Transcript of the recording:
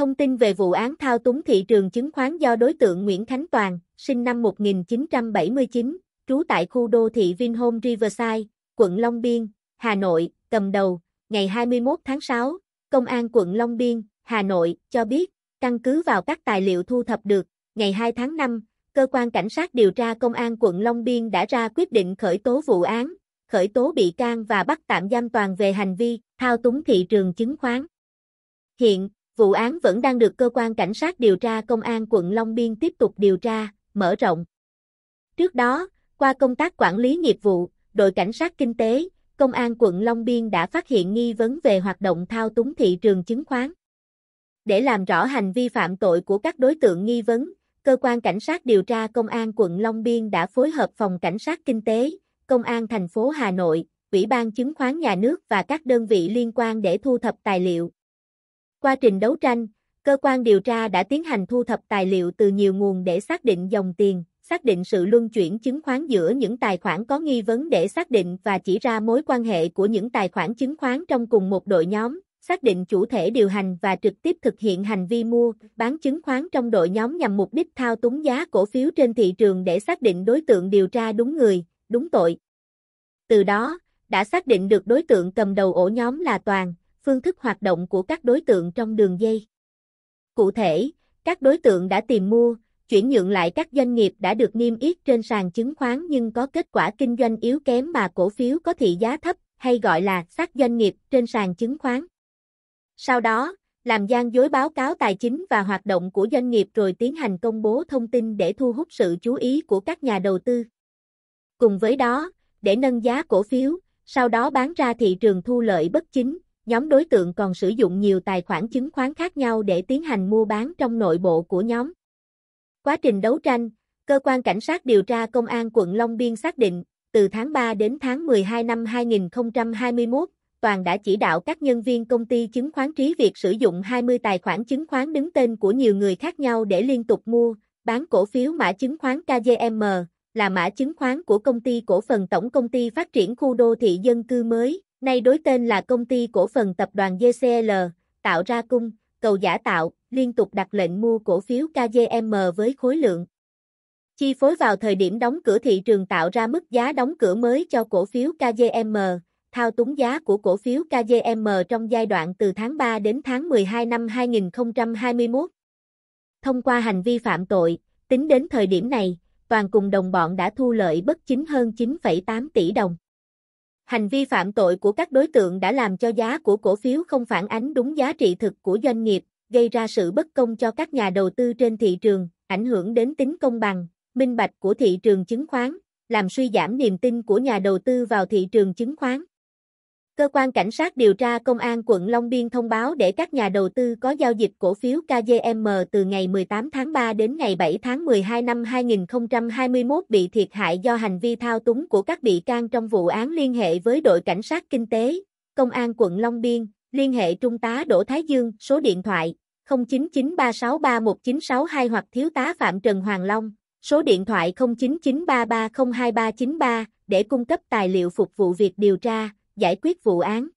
Thông tin về vụ án thao túng thị trường chứng khoán do đối tượng Nguyễn Khánh Toàn, sinh năm 1979, trú tại khu đô thị Vinhome Riverside, quận Long Biên, Hà Nội, cầm đầu, ngày 21 tháng 6, Công an quận Long Biên, Hà Nội, cho biết, căn cứ vào các tài liệu thu thập được, ngày 2 tháng 5, Cơ quan Cảnh sát điều tra Công an quận Long Biên đã ra quyết định khởi tố vụ án, khởi tố bị can và bắt tạm giam toàn về hành vi thao túng thị trường chứng khoán. Hiện, Vụ án vẫn đang được cơ quan cảnh sát điều tra công an quận Long Biên tiếp tục điều tra, mở rộng. Trước đó, qua công tác quản lý nghiệp vụ, đội cảnh sát kinh tế, công an quận Long Biên đã phát hiện nghi vấn về hoạt động thao túng thị trường chứng khoán. Để làm rõ hành vi phạm tội của các đối tượng nghi vấn, cơ quan cảnh sát điều tra công an quận Long Biên đã phối hợp phòng cảnh sát kinh tế, công an thành phố Hà Nội, Ủy ban chứng khoán nhà nước và các đơn vị liên quan để thu thập tài liệu, qua trình đấu tranh, cơ quan điều tra đã tiến hành thu thập tài liệu từ nhiều nguồn để xác định dòng tiền, xác định sự luân chuyển chứng khoán giữa những tài khoản có nghi vấn để xác định và chỉ ra mối quan hệ của những tài khoản chứng khoán trong cùng một đội nhóm, xác định chủ thể điều hành và trực tiếp thực hiện hành vi mua, bán chứng khoán trong đội nhóm nhằm mục đích thao túng giá cổ phiếu trên thị trường để xác định đối tượng điều tra đúng người, đúng tội. Từ đó, đã xác định được đối tượng cầm đầu ổ nhóm là Toàn, phương thức hoạt động của các đối tượng trong đường dây. Cụ thể, các đối tượng đã tìm mua, chuyển nhượng lại các doanh nghiệp đã được niêm yết trên sàn chứng khoán nhưng có kết quả kinh doanh yếu kém mà cổ phiếu có thị giá thấp, hay gọi là xác doanh nghiệp trên sàn chứng khoán. Sau đó, làm gian dối báo cáo tài chính và hoạt động của doanh nghiệp rồi tiến hành công bố thông tin để thu hút sự chú ý của các nhà đầu tư. Cùng với đó, để nâng giá cổ phiếu, sau đó bán ra thị trường thu lợi bất chính, nhóm đối tượng còn sử dụng nhiều tài khoản chứng khoán khác nhau để tiến hành mua bán trong nội bộ của nhóm. Quá trình đấu tranh, cơ quan cảnh sát điều tra công an quận Long Biên xác định, từ tháng 3 đến tháng 12 năm 2021, Toàn đã chỉ đạo các nhân viên công ty chứng khoán Trí Việt sử dụng 20 tài khoản chứng khoán đứng tên của nhiều người khác nhau để liên tục mua, bán cổ phiếu mã chứng khoán KGM, là mã chứng khoán của công ty cổ phần tổng công ty phát triển khu đô thị dân cư mới, Nay đối tên là công ty cổ phần tập đoàn GCL, tạo ra cung, cầu giả tạo, liên tục đặt lệnh mua cổ phiếu KGM với khối lượng. Chi phối vào thời điểm đóng cửa thị trường tạo ra mức giá đóng cửa mới cho cổ phiếu KGM, thao túng giá của cổ phiếu KGM trong giai đoạn từ tháng 3 đến tháng 12 năm 2021. Thông qua hành vi phạm tội, tính đến thời điểm này, Toàn cùng đồng bọn đã thu lợi bất chính hơn 9,8 tỷ đồng. Hành vi phạm tội của các đối tượng đã làm cho giá của cổ phiếu không phản ánh đúng giá trị thực của doanh nghiệp, gây ra sự bất công cho các nhà đầu tư trên thị trường, ảnh hưởng đến tính công bằng, minh bạch của thị trường chứng khoán, làm suy giảm niềm tin của nhà đầu tư vào thị trường chứng khoán. Cơ quan Cảnh sát điều tra Công an quận Long Biên thông báo để các nhà đầu tư có giao dịch cổ phiếu KGM từ ngày 18 tháng 3 đến ngày 7 tháng 12 năm 2021 bị thiệt hại do hành vi thao túng của các bị can trong vụ án liên hệ với đội Cảnh sát Kinh tế, Công an quận Long Biên, liên hệ Trung tá Đỗ Thái Dương, số điện thoại 0993631962 hoặc Thiếu tá Phạm Trần Hoàng Long, số điện thoại 0993302393 để cung cấp tài liệu phục vụ việc điều tra giải quyết vụ án.